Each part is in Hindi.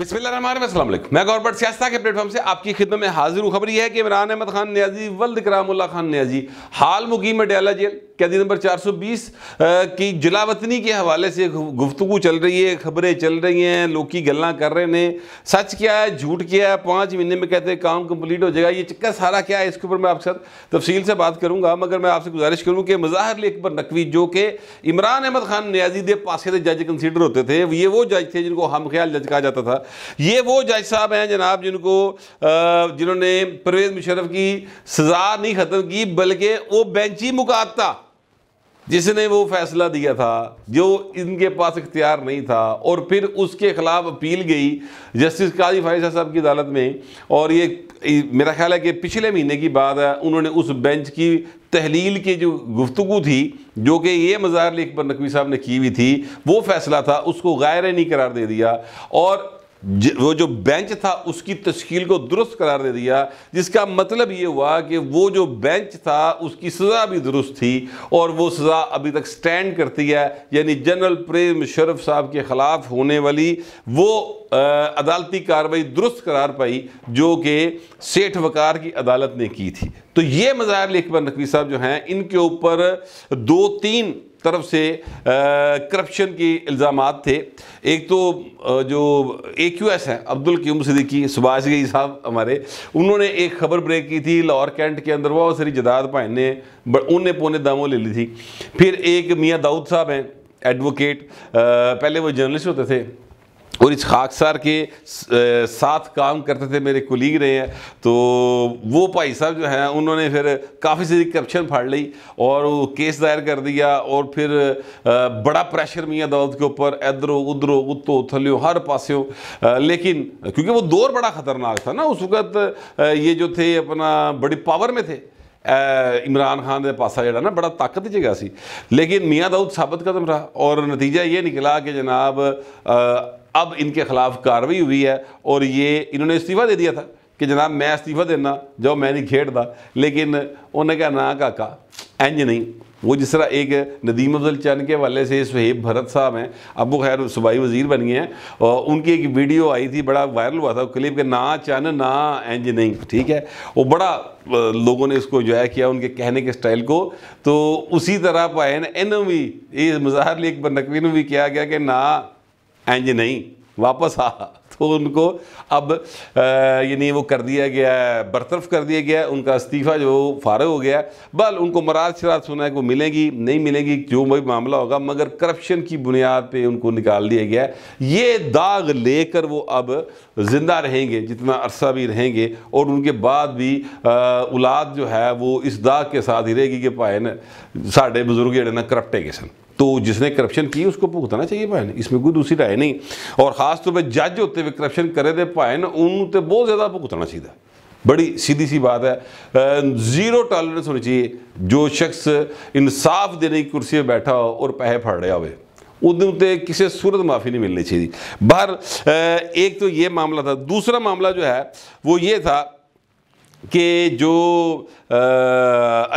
बिस्मिल्लाम के प्लेटफॉर्म से आपकी खिदमत में हाजिर हूँ खबर यह है कि इमरान अहमद खान न्याजी वल्द करामुल्ला खान न्याजी हाल मुकीम डेला जेल कैदी नंबर 420 की जिलावतनी के हवाले से गुफ्तु चल रही है खबरें चल रही हैं लोग की गल्ला कर रहे हैं सच क्या है झूठ क्या है पाँच महीने में कहते हैं काम कम्प्लीट हो जाएगा ये चक्कर सारा क्या है इसके ऊपर मैं आपके साथ तफसील से बात करूँगा मगर मैं आपसे गुजारिश करूँ कि मज़ाहर अकबर नकवी जो कि इमरान अहमद खान न्याजी दे पासे जज कंसिडर होते थे ये वो जज थे जिनको हम ख्याल जज कहा जाता था ये वो जज साहब हैं जनाब जिनको जिन्होंने परवेज मुशरफ की सज़ा नहीं ख़त्म की बल्कि वो बेंच ही मुकाता जिसने वो फैसला दिया था जो इनके पास इख्तियार नहीं था और फिर उसके ख़िलाफ़ अपील गई जस्टिस काजी फारिशा साहब की अदालत में और ये मेरा ख्याल है कि पिछले महीने की बात है उन्होंने उस बेंच की तहलील की जो गुफ्तु थी जो कि ये मज़ार पर नकवी साहब ने की हुई थी वो फैसला था उसको गायर नहीं करार दे दिया और वो जो बेंच था उसकी तश्कील को दुरुस्त करार दे दिया जिसका मतलब ये हुआ कि वो जो बेंच था उसकी सज़ा भी दुरुस्त थी और वो सज़ा अभी तक स्टैंड करती है यानी जनरल प्रेम शरफ साहब के ख़िलाफ़ होने वाली वो अदालती कार्रवाई दुरुस्त करार पाई जो कि सेठ वकार की अदालत ने की थी तो ये मज़ाहिर अकबर नकवी साहब जो हैं इनके ऊपर दो तीन तरफ से करप्शन के इल्ज़ाम थे एक तो जो ए क्यू एस हैं अब्दुल क्यूम सदीकी सुभाष गई साहब हमारे उन्होंने एक खबर ब्रेक की थी लाहौर कैंट के अंदर बहुत सारी जदाद भाई ने उनने पौने दामों ले ली थी फिर एक मियाँ दाऊद साहब हैं एडवोकेट पहले वो जर्नलिस्ट होते थे और इस खाकसार के साथ काम करते थे मेरे कुलीग रहे हैं तो वो भाई साहब जो हैं उन्होंने फिर काफ़ी सारी करप्शन फाड़ ली और वो केस दायर कर दिया और फिर बड़ा प्रेशर मियाँ दाऊद के ऊपर इधरों उधरों उत्तो उथलियों हर पास्यों लेकिन क्योंकि वो दौर बड़ा ख़तरनाक था ना उस वक्त ये जो थे अपना बड़ी पावर में थे इमरान खान के पासा जरा ना बड़ा ताकत की जगह सी लेकिन मियाँ दाऊद साबित कदम रहा और नतीजा ये निकला कि जनाब अब इनके खिलाफ कार्रवाई हुई है और ये इन्होंने इस्तीफा दे दिया था कि जनाब मैं इस्तीफा देना जब मैं नहीं खेडता लेकिन उन्हें कहा ना काका इंज नहीं वो जिस तरह एक नदीम अफजल चंद के हवाले से सुहेब भरत साहब हैं अब वो खैर सूबाई वजीर बन गए हैं और उनकी एक वीडियो आई थी बड़ा वायरल हुआ था क्लिप के ना चन ना इंज नहीं ठीक है वो बड़ा लोगों ने इसको जो है किया उनके कहने के स्टाइल को तो उसी तरह पाए ना इन भी ये मज़ाहर लिए एक नकवी भी किया गया कि ना एंज नहीं वापस आ तो उनको अब यानी वो कर दिया गया है बरतरफ कर दिया गया है उनका इस्तीफ़ा जो फारग हो गया है बल उनको मराद शरात सुना है कि वो मिलेंगी नहीं मिलेंगी जो भी मामला होगा मगर करप्शन की बुनियाद पे उनको निकाल दिया गया है ये दाग लेकर वो अब ज़िंदा रहेंगे जितना अरसा भी रहेंगे और उनके बाद भी औलाद जो है वो इस दाग के साथ ही रहेगी कि भाई ने साढ़े बुजुर्ग जोड़े ना करप्टे के सन तो जिसने करप्शन की उसको भुगतना चाहिए भाई इसमें कोई दूसरी राय नहीं और ख़ास तौर पर जज होते हुए करप्शन करे दे भाई उन तो बहुत ज़्यादा भुगतना चाहिए बड़ी सीधी सी बात है ज़ीरो टॉलरेंस होनी चाहिए जो शख्स इंसाफ देने की कुर्सी पर बैठा हो और पैसे फाड़ रहा हो ਉਹਦੇ तो किसी सूरत माफ़ी नहीं मिलनी चाहिए बाहर एक तो ये मामला था दूसरा मामला जो है वो ये था कि जो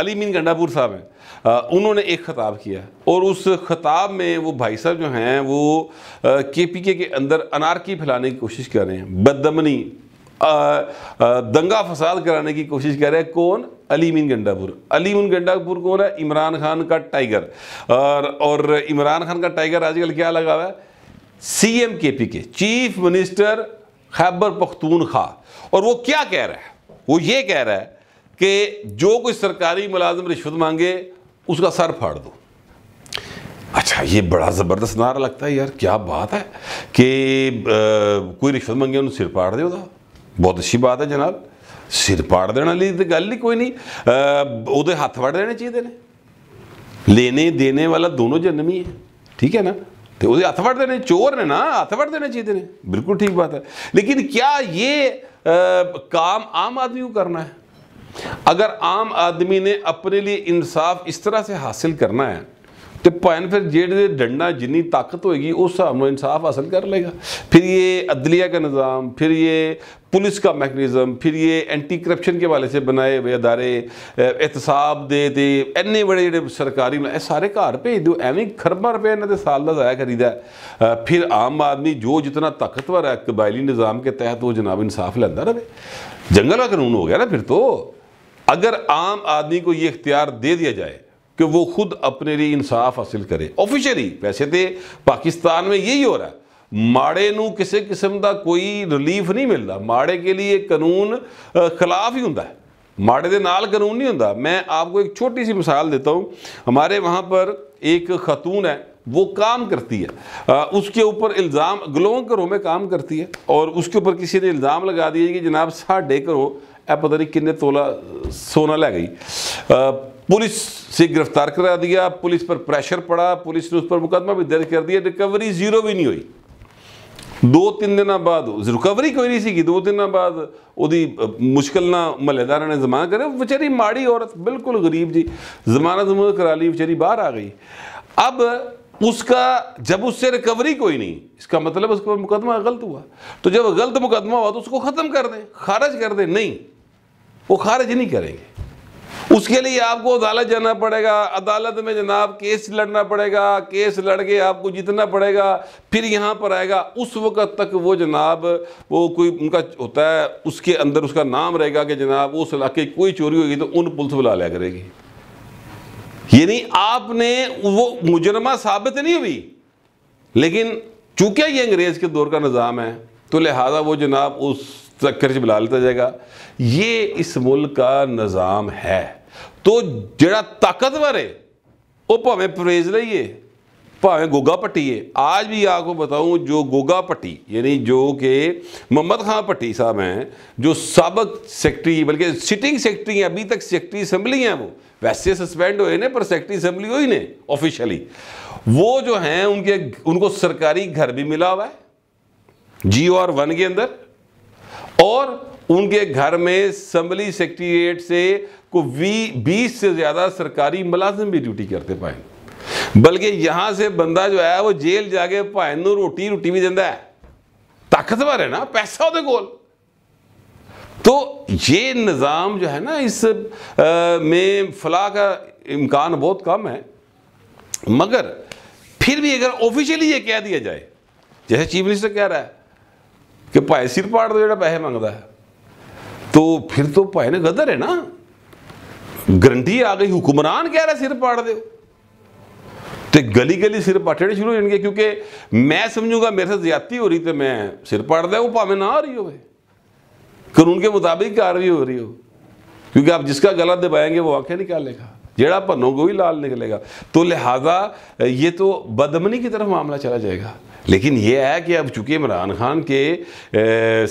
अली मीन गंडापुर साहब हैं उन्होंने एक ख़ताब किया और उस ख़ताब में वो भाई साहब जो हैं वो के पी के के अंदर अनारकी फैलाने की कोशिश कर रहे हैं बदमनी दंगा फसाद कराने की कोशिश कर रहे हैं कौन अलीमिन गंडापुर अलीमिन गंडापुर कौन है इमरान खान का टाइगर और और इमरान खान का टाइगर आजकल क्या लगा हुआ है सी एम के पी के chief minister Khyber Pakhtunkhwa और वो क्या कह रहा है वो ये कह रहा है कि जो कोई सरकारी मुलाजम रिश्वत मांगे उसका सर फाड़ दो अच्छा ये बड़ा ज़बरदस्त नारा लगता है यार क्या बात है कि कोई रिश्वत मंगे उन्हें सिर पाड़ दे बहुत अच्छी बात है जनाब सिर पाड़ देने वाली तो गल ही कोई नहीं वो फट देने चाहिए ने लेने देने वाला दोनों जन्मी है ठीक है ना तो वो हाथ फड़ देने चोर ने ना हाथ फड़ देने चाहिए ने बिल्कुल ठीक बात है लेकिन क्या ये आ, काम आम आदमी को करना है ਅਗਰ ਆਮ ਆਦਮੀ ਨੇ ਆਪਣੇ ਲਈ ਇਨਸਾਫ ਇਸ ਤਰ੍ਹਾਂ ਸੇ ਹਾਸਿਲ ਕਰਨਾ ਹੈ ਤੇ ਭੈਣ ਫਿਰ ਜਿਹੜੇ ਡੰਡਾ ਜਿੰਨੀ ਤਾਕਤ ਹੋਏਗੀ ਉਸ ਹਿਸਾਬ ਨਾਲ ਇਨਸਾਫ ਹਾਸਲ ਕਰ ਲੇਗਾ ਫਿਰ ਇਹ ਅਦਲੀਆ ਦਾ ਨਿਜ਼ਾਮ ਫਿਰ ਇਹ पुलिस का मैकनिज़म फिर ये एंटी करप्शन के हवाले से बनाए हुए अदारे एहतसाब दे दे इन्ने बड़े जोड़े सरकारी सारे घर भेज दो एवं खरबा रुपये इन्होंने तो साल का जाया खरीदा है फिर आम आदमी जो जितना ताकतवर है कबायली निज़ाम के तहत वो जनाब इंसाफ लेंदा रहे जंगल का कानून हो गया ना फिर तो अगर आम आदमी को ये इख्तियार दे दिया जाए कि वो खुद अपने लिए इंसाफ हासिल करे ऑफिशियली वैसे तो पाकिस्तान में यही हो रहा है माड़े नू किसी किस्म का कोई रिलीफ नहीं मिलता माड़े के लिए कानून खिलाफ ही ਹੀ माड़े के नाल कानून नहीं होंगे मैं आपको एक छोटी सी मिसाल देता हूँ हमारे वहाँ पर एक खातून है वो काम करती है आ, उसके ऊपर इल्ज़ाम ग्लोंग करो में काम करती है और उसके ऊपर किसी ने इल्ज़ाम लगा दिया कि जनाब साढ़े करो ऐ पता नहीं किन्ने तोला सोना लै गई पुलिस से गिरफ्तार करा दिया पुलिस पर प्रेशर पड़ा पुलिस ने उस पर मुकदमा भी दर्ज कर दिया रिकवरी ज़ीरो भी नहीं हुई दो तीन दिन बाद रिकवरी कोई नहीं सी दो तीन बाद मुश्किल ना ਨਾਲ ने जमानत करे बेचारी माड़ी औरत बिल्कुल गरीब जी जमानत ਜ਼ਮਾਨਤ करा ली बेचारी बाहर आ गई अब उसका जब उससे रिकवरी कोई नहीं इसका मतलब उसका मुकदमा गलत हुआ तो जब गलत मुकदमा हुआ तो उसको ख़त्म कर दें खारिज कर दें नहीं वो खारिज नहीं करेंगे उसके लिए आपको अदालत जाना पड़ेगा अदालत में जनाब केस लड़ना पड़ेगा केस लड़ के आपको जीतना पड़ेगा फिर यहाँ पर आएगा उस वक़्त तक वो जनाब वो कोई उनका होता है उसके अंदर उसका नाम रहेगा कि जनाब उस इलाके की कोई चोरी होगी तो उन पुलिस बुला लिया करेगी यानी आपने वो मुजरमा साबित नहीं हुई लेकिन चूंकि ये अंग्रेज़ के दौर का निज़ाम है तो लिहाजा वो जनाब उस चक्कर से बुला लेता जाएगा ये इस मुल्क का निज़ाम है तो जड़ा ताकतवर है वो भावें परहेज रही है भावें गोगा पट्टी है आज भी आपको बताऊं जो गोगा पट्टी यानी जो कि मोहम्मद खां पट्टी साहब हैं जो सबक सेक्रेटरी बल्कि सिटिंग सेक्रेटरी हैं अभी तक सेक्रेटरी असम्बली हैं वो वैसे सस्पेंड हुए ने पर सेक्रेटरी असम्बली हुई ने ऑफिशियली वो जो हैं उनके उनको सरकारी घर भी मिला हुआ है जी और वन के अंदर और उनके घर में असम्बली सेक्रेटरीट से को वी बीस से ज़्यादा सरकारी मुलाजिम भी ड्यूटी करते पाएंगे बल्कि यहाँ से बंदा जो है वो जेल जाके भाई रोटी रुट्टी भी देता है ताकतवर है ना पैसा वो कोल तो ये निज़ाम जो है ना इस आ, में फलाह का इम्कान बहुत कम है मगर फिर भी अगर ऑफिशियली ये कह दिया जाए जैसे चीफ मिनिस्टर कह रहा है कि भाई सिर पाड़ दो जो पैसे मंगता है तो फिर तो भाई ने गदर है ना गरंटी आ गई हुक्मरान कह रहा है सिर पाड़ दो तो गली गली सिर पटने शुरू जाएंगे क्योंकि मैं समझूंगा मेरे से ज्यादा हो रही तो मैं सिर दिया वो भावें ना आ रही हो कानून के मुताबिक कार्रवाई हो रही हो क्योंकि आप जिसका गला दबाएंगे वो आंखें निकालेगा जेड़ा पन्नों को भी लाल निकलेगा तो लिहाजा ये तो बदमनी की तरफ मामला चला जाएगा लेकिन ये है कि अब चूंकि इमरान खान के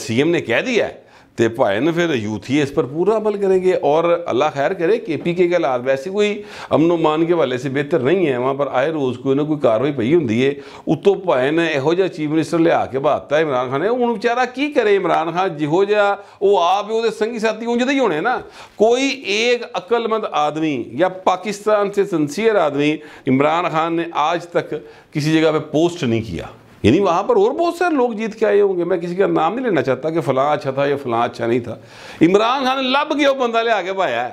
सीएम ने कह दिया है तो भाई ने फिर यूथ ही इस पर पूरा अमल करेंगे और अल्लाह खैर करे के पी के हालात वैसे कोई अमन मान के हवाले से बेहतर नहीं है वहाँ पर आए रोज़ कोई ना कोई कार्रवाई पई होंगी है उतो भाएन ने जहा चीफ मिनिस्टर लिया के बहाता इमरान खान ने हूँ बेचारा की करे इमरान खान जिहोजा वो आप वो संघी साथी उंजद ही होने ना कोई एक अकलमंद आदमी या पाकिस्तान से सन्सियर आदमी इमरान खान ने आज तक किसी जगह पर पोस्ट नहीं किया यानी वहाँ पर और बहुत सारे लोग जीत के आए होंगे मैं किसी का नाम नहीं लेना चाहता कि फला अच्छा था या फ़लाँ अच्छा नहीं था इमरान खान लभ के वह बंदा लिया के पाया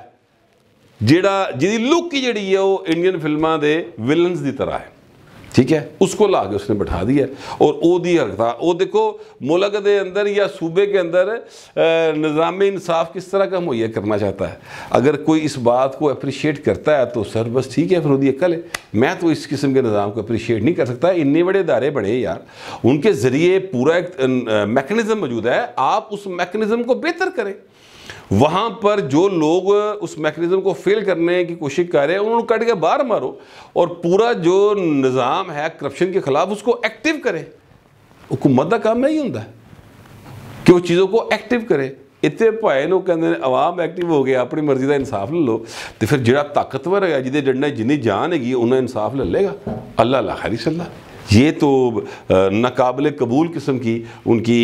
ਜਿਹੜਾ लुक जी है ਹੈ ਉਹ ਇੰਡੀਅਨ ਫਿਲਮਾਂ ਦੇ ਵਿਲਨਸ ਦੀ ਤਰ੍ਹਾਂ ठीक है उसको ला के उसने बैठा दिया और दी हरकत वो देखो मुल्क के अंदर या सूबे के अंदर निज़ाम इंसाफ किस तरह का मुहैया करना चाहता है अगर कोई इस बात को अप्रिशिएट करता है तो सर बस ठीक है फिर वो अक्ल है मैं तो इस किस्म के निज़ाम को अप्रिशिएट नहीं कर सकता इन्ने बड़े इदारे बड़े यार उनके ज़रिए पूरा एक मैकनिज़म मौजूद है आप उस मैकनिज़म को बेहतर करें वहाँ पर जो लोग उस मैकेनिज़्म को फेल करने की कोशिश कर रहे हैं उन्होंने कट के बाहर मारो और पूरा जो निज़ाम है करप्शन के खिलाफ उसको एक्टिव करें हुकूमत का काम नहीं होंगे कि वो चीज़ों को एक्टिव करे इतने भाए न कहें आवाम एक्टिव हो गया अपनी मर्जी का इंसाफ ले लो तो फिर जो ताकतवर है जिदे डंडे जिनी जान हैगी उन्हें इंसाफ ले लेगा अल्लाह ਅੱਲਾ ਲਾ ये तो नाकबिल कबूल किस्म की उनकी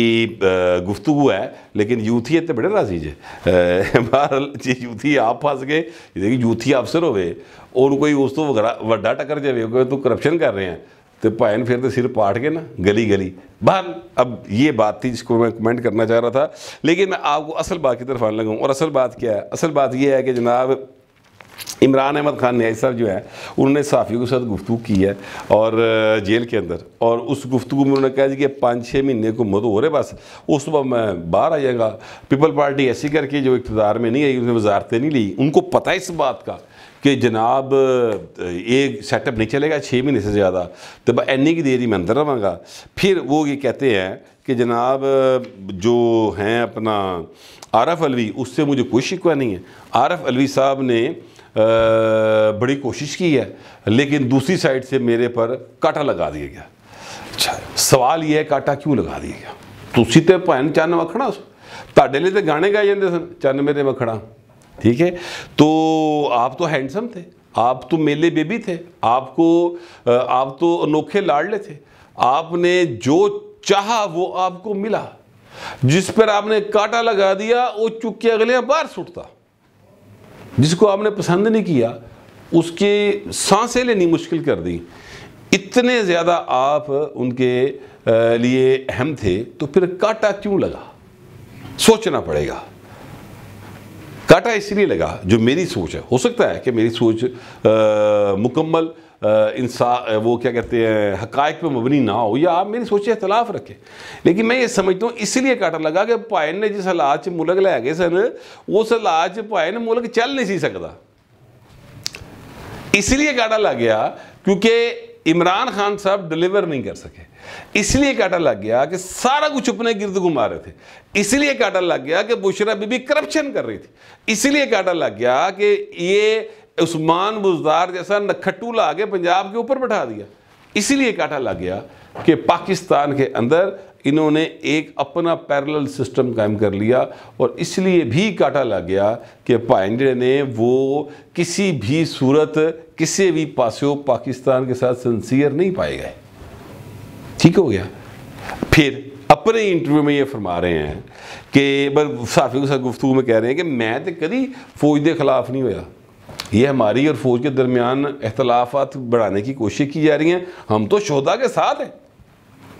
गुफ्तु है लेकिन यूथी इतने बड़े राजी जे बहर जी यूथी आप फंस गए देखिए यूथी अफसर हो और कोई उस तो व्डा टक्कर जाए क्योंकि तू करप्शन कर रहे हैं तो भैन फिर तो सिर पाट के ना गली गली बहर अब ये बात थी जिसको मैं कमेंट करना चाह रहा था लेकिन मैं आपको असल बात की तरफ आने लगा और असल बात क्या है असल बात यह है कि जनाब इमरान अहमद खान न्याय साहब जो है उन्होंने साफियों के साथ गुफ्तु की है और जेल के अंदर और उस गुफ्तु में उन्होंने कहा कि पाँच छः महीने को मत हो रहे बस उस वह मैं बाहर आ जाएगा पीपल पार्टी ऐसी करके जो इकतदार में नहीं आई उसने वजारतें नहीं ली उनको पता है इस बात का कि जनाब एक सेटअप नहीं चलेगा छः महीने से ज़्यादा तो इन्नी की देरी में अंदर रहूँगा फिर वो ये कहते हैं कि जनाब जो हैं अपना आरफ अलवी उससे मुझे कोई शिकवा नहीं है आरफ अलवी साहब ने बड़ी कोशिश की है लेकिन दूसरी साइड से मेरे पर काटा लगा दिया गया अच्छा सवाल यह है काटा क्यों लगा दिया गया तुम तो भैन ਚੰਨ ਵਖਣਾ ਤੁਹਾਡੇ तो गाने गाए जाते ਜਾਂਦੇ ਸਨ मेरे ਮੇਰੇ ठीक है तो आप तो हैंडसम थे आप तो मेले बेबी थे आपको आप तो अनोखे लाडले थे आपने जो चाहा वो आपको मिला जिस पर आपने काटा लगा दिया वो चुके अगले बाहर सुटता जिसको आपने पसंद नहीं किया उसकी सांसें लेनी मुश्किल कर दी इतने ज़्यादा आप उनके लिए अहम थे तो फिर काटा क्यों लगा सोचना पड़ेगा काटा इसलिए लगा जो मेरी सोच है हो सकता है कि मेरी सोच आ, मुकम्मल इंसा वो क्या कहते हैं हकायक पर मबनी ना हो या आप मेरी सोच अख्तलाफ रखें लेकिन मैं ये समझता हूँ इसलिए काटा लगा कि भाएं ने जिस हालात च मुल्क लै गए सन उस हालात भाएं ने मुलक चल नहीं सी सकता इसलिए काटा लग गया क्योंकि इमरान खान साहब डिलीवर नहीं कर सके इसलिए काटा लग गया कि सारा कुछ अपने गिर्द घुमा रहे थे इसलिए काटा लग गया कि बुशरा बीबी करप्शन कर रही थी इसलिए काटा लग गया कि ये उस्मान बुजदार जैसा नखट्टू ला के पंजाब के ऊपर बैठा दिया इसीलिए काटा लग गया कि पाकिस्तान के अंदर इन्होंने एक अपना पैरेलल सिस्टम कायम कर लिया और इसलिए भी काटा लग गया कि पाइंडे ने वो किसी भी सूरत किसी भी पास्यो पाकिस्तान के साथ सिंसियर नहीं पाए गए ठीक हो गया फिर अपने इंटरव्यू में ये फरमा रहे हैं कि बस साफी गुफ्तु में कह रहे हैं कि मैं तो कभी फौज के खिलाफ नहीं होया ये हमारी और फौज के दरमियान अख्तलाफात बढ़ाने की कोशिश की जा रही हैं हम तो शोधा के साथ हैं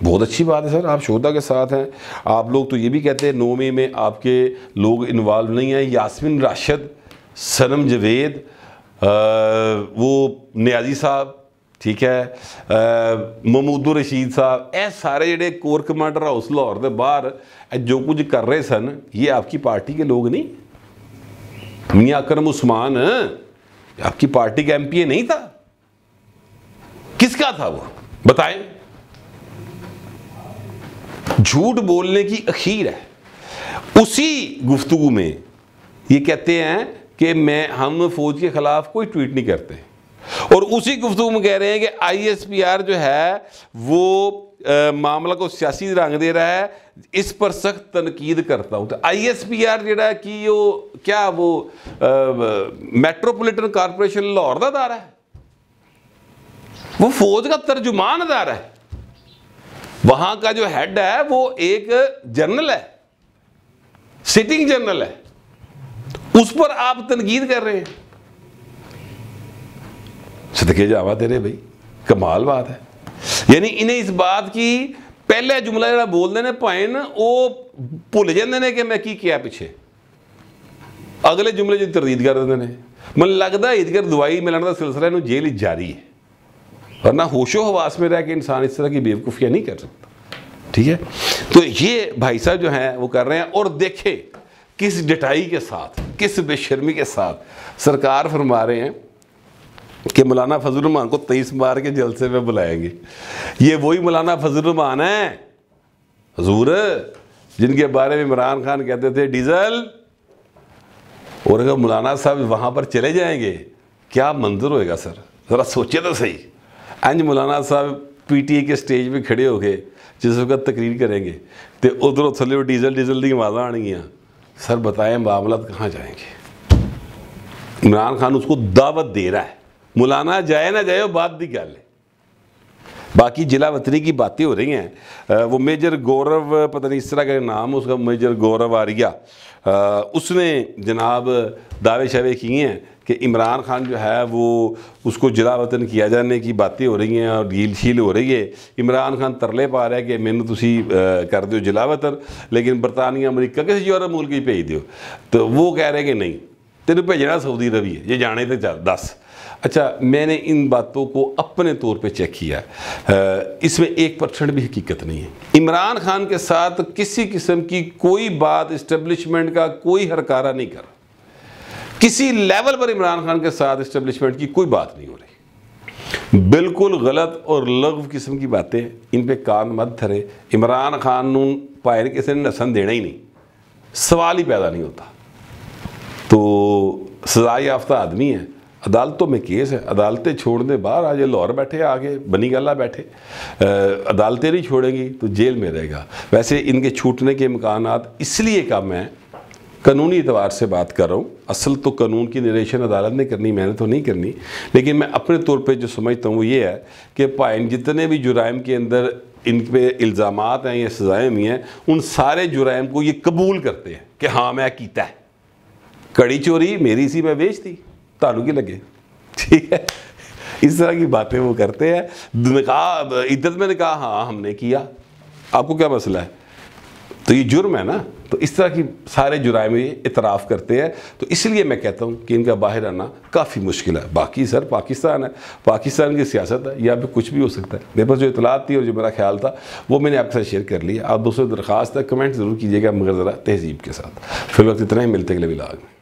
बहुत अच्छी बात है सर आप शोधा के साथ हैं आप लोग तो ये भी कहते हैं नोमे में आपके लोग इन्वॉल्व नहीं हैं यासमिन राशिद सनम जवेद आ, वो न्याजी साहब ठीक है महमूदू रशीद साहब ए सारे ਜਿਹੜੇ कोर कमांडर हाउस लाहौर के बाहर जो कुछ कर रहे सन ये आपकी पार्टी के लोग नहीं मियाँ अकरम उस्मान आपकी पार्टी का एमपीए नहीं था किसका था वो बताएं झूठ बोलने की अखीर है उसी गुफ्तु में ये कहते हैं कि मैं हम फौज के खिलाफ कोई ट्वीट नहीं करते और उसी गुफ्तु में कह रहे हैं कि आईएसपीआर जो है वो आ, मामला को सियासी रंग दे रहा है इस पर सख्त तनकीद करता हूँ तो आई एस पी आर जरा कि वो क्या वो मेट्रोपोलिटन कारपोरेशन लाहौर का अदारा है वो फौज का तर्जुमान अदारा है वहां का जो हेड है वो एक जनरल है सिटिंग जनरल है उस पर आप तनकीद कर रहे हैं ਸਦਕੇ ਜਾਵਾ ਤੇਰੇ भाई ਕਮਾਲ ਬਾਤ ਹੈ ਯਾਨੀ ਇਹਨੇ ਇਸ ਬਾਤ ਕੀ ਪਹਿਲੇ ਜੁਮਲਾ ਜਿਹੜਾ ਬੋਲਦੇ ਨੇ ਭਾਵੇਂ ਉਹ ਭੁੱਲ ਜਾਂਦੇ ਨੇ ਕਿ ਮੈਂ ਕੀ ਕਿਹਾ ਪਿੱਛੇ ਅਗਲੇ ਜੁਮਲੇ ਦੀ ਤਰਦੀਦ ਕਰ ਦਿੰਦੇ ਨੇ ਮਨ ਲੱਗਦਾ ਇਦਗਰ ਦਵਾਈ ਮਿਲਣ ਦਾ ਸਿਲਸਿਲਾ ਇਹਨੂੰ ਜੇਲ੍ਹ ਵਿੱਚ ਜਾਰੀ ਹੈ ਵਰਨਾ ਹੋਸ਼ੋ ਹਵਾਸ ਮੇ ਰਹਿ ਕੇ ਇਨਸਾਨ ਇਸ ਤਰ੍ਹਾਂ ਕੀ ਬੇਵਕੂਫੀਆਂ ਨਹੀਂ ਕਰ ਸਕਦਾ ਠੀਕ ਹੈ तो ਇਹ ਭਾਈ ਸਾਹਿਬ ਜੋ ਹੈ ਉਹ ਕਰ ਰਹੇ ਆ ਔਰ ਦੇਖੇ ਕਿਸ ਡਟਾਈ ਕੇ ਸਾਥ ਕਿਸ ਬੇਸ਼ਰਮੀ ਕੇ ਸਾਥ ਸਰਕਾਰ ਫਰਮਾ ਰਹੇ ਹੈ कि मौलाना फजलरमान को तेईस बार के जलसे में बुलाएंगे ये वही मौलाना फजलरमान है हजूर जिनके बारे में इमरान खान कहते थे डीजल और अगर मौलाना साहब वहाँ पर चले जाएंगे क्या मंजर होएगा सर ज़रा सोचे तो सही अंज मौलाना साहब पीटीए के स्टेज पे खड़े हो गए जिस वक्त तकरीर करेंगे तो उधरों थले डीजल डीजल की आवाज़ा गई सर बताएं मामला कहाँ जाएंगे इमरान खान उसको दावत दे रहा है मुलाना जाए ना जाए बाद की गल है बाकी जिला वतनी की बातें हो रही हैं वो मेजर गौरव पता नहीं इस तरह का नाम उसका मेजर गौरव आर्या उसने जनाब दावे शावे किए हैं कि इमरान खान जो है वो उसको जिला वतन किया जाने की बातें हो रही हैं और ढील छील हो रही है इमरान खान तरले पा रहा है कि मैंने तुम कर दो जिला वतन लेकिन बरतानिया अमरीका किसी यूरोप मुल्क ही भेज दो तो वो कह रहे कि नहीं तेन भेजना सऊदी अरबी है ये जाने तो चल दस अच्छा मैंने इन बातों को अपने तौर पे चेक किया इसमें एक परसेंट भी हकीकत नहीं है इमरान खान के साथ किसी किस्म की कोई बात इस्टेब्लिशमेंट का कोई हरकारा नहीं कर किसी लेवल पर इमरान खान के साथ इस्टेब्लिशमेंट की कोई बात नहीं हो रही बिल्कुल गलत और लघु किस्म की बातें इन पर कान मत धरे इमरान खान नू पायर किसी ने नसन देना ही नहीं सवाल ही पैदा नहीं होता तो सजा याफ्ता आदमी है अदालतों में केस है अदालतें छोड़ने बाहर आज लाहौर बैठे आगे बनी गला बैठे अदालतें नहीं छोड़ेंगी तो जेल में रहेगा वैसे इनके छूटने के इम्कान इसलिए कम हैं कानूनी एतवार से बात कर रहा हूँ असल तो कानून की निरेशन अदालत ने करनी मैंने तो नहीं करनी लेकिन मैं अपने तौर पे जो समझता हूँ वो ये है कि पाइन जितने भी जुराइम के अंदर इन पर इल्ज़ाम हैं या सज़ाएँ भी हैं उन सारे जुराइम को ये कबूल करते हैं कि हाँ मैं कीता है कड़ी चोरी मेरी सी मैं बेचती तालू की लगे ठीक है इस तरह की बातें वो करते हैं कहा इज्जत में ने कहा हाँ हमने किया आपको क्या मसला है तो ये जुर्म है ना तो इस तरह की सारे जुराए में इतराफ़ करते हैं तो इसलिए मैं कहता हूँ कि इनका बाहर आना काफ़ी मुश्किल है बाकी सर पाकिस्तान है पाकिस्तान की सियासत है या फिर कुछ भी हो सकता है मेरे पास जो इतलात थी और जो मेरा ख्याल था वो मैंने आपके साथ शेयर कर लिया आप दोस्तों दरख्वास्त है कमेंट ज़रूर कीजिएगा मगर ज़रा तहजीब के साथ फिर वक्त इतना ही मिलते अगले विलाग में